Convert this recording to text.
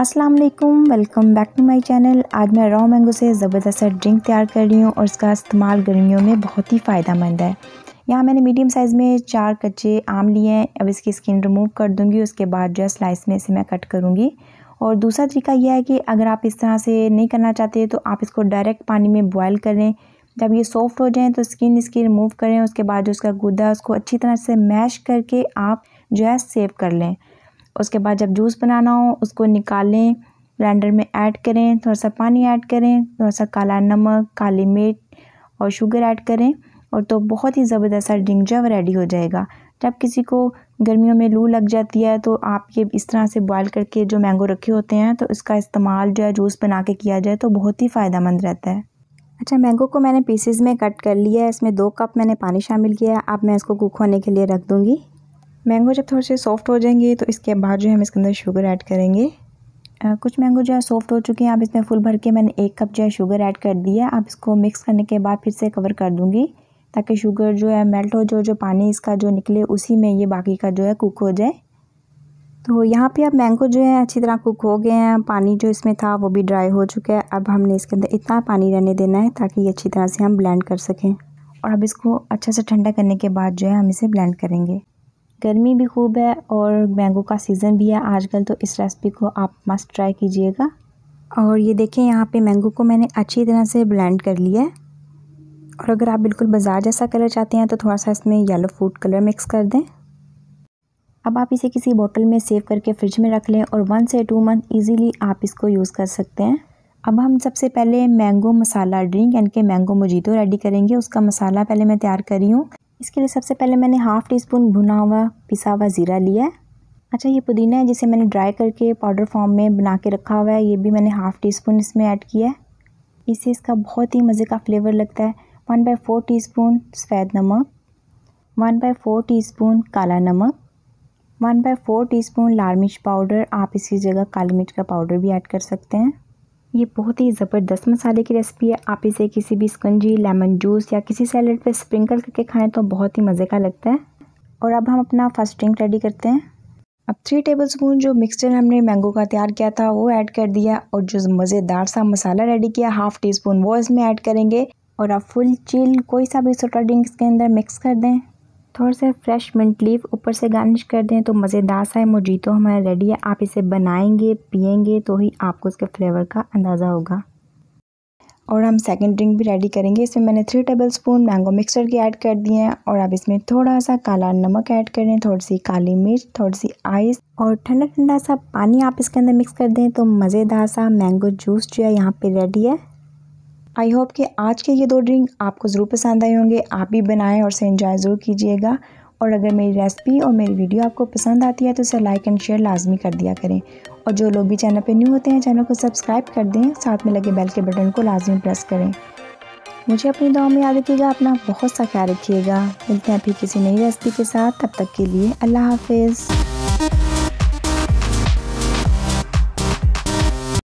अस्सलाम वालेकुम welcome back to my channel आज मैं रॉ मैंगो से ज़बरदस्त ड्रिंक तैयार कर रही हूँ और इसका इस्तेमाल गर्मियों में बहुत ही फ़ायदा मंद है यहाँ मैंने मीडियम साइज़ में चार कच्चे आम लिए हैं अब इसकी स्किन रिमूव कर दूँगी उसके बाद जो है स्लाइस में इसे मैं कट करूँगी और दूसरा तरीका यह है कि अगर आप इस तरह से नहीं करना चाहते तो आप इसको डायरेक्ट पानी में बॉयल करें जब ये सॉफ्ट हो जाए तो स्किन इसकी रिमूव करें उसके बाद जो उसका गुदा उसको अच्छी तरह से मैश करके आप जो है सेव कर लें उसके बाद जब जूस बनाना हो उसको निकालें ब्लेंडर में ऐड करें थोड़ा सा पानी ऐड करें थोड़ा सा काला नमक काली मिर्च और शुगर ऐड करें और तो बहुत ही ज़बरदस्त सा ड्रिंक जो रेडी हो जाएगा जब किसी को गर्मियों में लू लग जाती है तो आप ये इस तरह से बॉयल करके जो मैंगो रखे होते हैं तो इसका इस्तेमाल जो है जूस बना के किया जाए तो बहुत ही फ़ायदेमंद रहता है अच्छा मैंगो को मैंने पीसीज में कट कर लिया है इसमें दो कप मैंने पानी शामिल किया है अब मैं इसको कुक होने के लिए रख दूँगी मैंगो जब थोड़े से सॉफ्ट हो जाएंगे तो इसके बाद जो है हम इसके अंदर शुगर ऐड करेंगे आ, कुछ मैंगो जो है सॉफ्ट हो चुके हैं आप इसमें फुल भर के मैंने एक कप जो है शुगर ऐड कर दिया आप इसको मिक्स करने के बाद फिर से कवर कर दूँगी ताकि शुगर जो है मेल्ट हो जो जो पानी इसका जो निकले उसी में ये बाकी का जो है कुक हो जाए तो यहाँ पे अब मैंगो जो है अच्छी तरह कुक हो गए हैं पानी जो इसमें था वो भी ड्राई हो चुका है अब हमने इसके अंदर इतना पानी रहने देना है ताकि ये अच्छी तरह से हम ब्लेंड कर सकें और अब इसको अच्छे से ठंडा करने के बाद जो है हम इसे ब्लेंड करेंगे गर्मी भी खूब है और मैंगो का सीज़न भी है आजकल तो इस रेसिपी को आप मस्त ट्राई कीजिएगा और ये देखें यहाँ पे मैंगो को मैंने अच्छी तरह से ब्लेंड कर लिया है और अगर आप बिल्कुल बाजार जैसा कलर चाहते हैं तो थोड़ा सा इसमें येलो फूड कलर मिक्स कर दें अब आप इसे किसी बोतल में सेव करके फ्रिज में रख लें और वन से टू मंथ ईजीली आप इसको यूज़ कर सकते हैं अब हम सबसे पहले मैंगो मसाला ड्रिंक यानी कि मैंगो मोजीतो रेडी करेंगे उसका मसाला पहले मैं तैयार करी हूँ इसके लिए सबसे पहले मैंने हाफ़ टी स्पून भुना हुआ पिसा हुआ ज़ीरा लिया है अच्छा ये पुदीना है जिसे मैंने ड्राई करके पाउडर फॉर्म में बना के रखा हुआ है ये भी मैंने हाफ़ टी स्पून इसमें ऐड किया है इससे इसका बहुत ही मज़े का फ्लेवर लगता है one by four teaspoon सफ़ेद नमक one by four teaspoon काला नमक one by four teaspoon लाल मिर्च पाउडर आप इसी जगह काली मिर्च का पाउडर भी ऐड कर सकते हैं ये बहुत ही ज़बरदस्त मसाले की रेसिपी है आप इसे किसी भी स्कंजी लेमन जूस या किसी सैलड पे स्प्रिंकल करके खाएं तो बहुत ही मज़े का लगता है और अब हम अपना फर्स्ट ड्रिंक रेडी करते हैं अब थ्री टेबल स्पून जो मिक्सचर हमने मैंगो का तैयार किया था वो ऐड कर दिया और जो मज़ेदार सा मसाला रेडी किया हाफ़ टी स्पून वो इसमें ऐड करेंगे और आप फुल चिल कोई सा भी सोटा ड्रिंक इसके अंदर मिक्स कर दें थोड़ा सा फ्रेश मिंट लीव ऊपर से गार्निश कर दें तो मज़ेदार सा है मोजीतो हमारा रेडी है आप इसे बनाएंगे पिएंगे तो ही आपको इसके फ्लेवर का अंदाज़ा होगा और हम सेकंड ड्रिंक भी रेडी करेंगे इसमें मैंने three tablespoon mango mixer के ऐड कर दिए हैं और आप इसमें थोड़ा सा काला नमक ऐड करें थोड़ी सी काली मिर्च थोड़ी सी आइस और ठंडा ठंडा सा पानी आप इसके अंदर मिक्स कर दें तो मज़ेदार सा मैंगो जूस जो है यहाँ पे रेडी है आई होप कि आज के ये दो ड्रिंक आपको ज़रूर पसंद आए होंगे आप भी बनाएं और से इन्जॉय ज़रूर कीजिएगा और अगर मेरी रेसिपी और मेरी वीडियो आपको पसंद आती है तो उसे लाइक एंड शेयर लाजमी कर दिया करें और जो लोग भी चैनल पर न्यू होते हैं चैनल को सब्सक्राइब कर दें साथ में लगे बेल के बटन को लाजमी प्रेस करें मुझे अपनी दुआ में याद रखिएगा अपना बहुत सा ख्याल रखिएगा मिलते हैं फिर किसी नई रेसिपी के साथ तब तक के लिए अल्लाह हाफिज़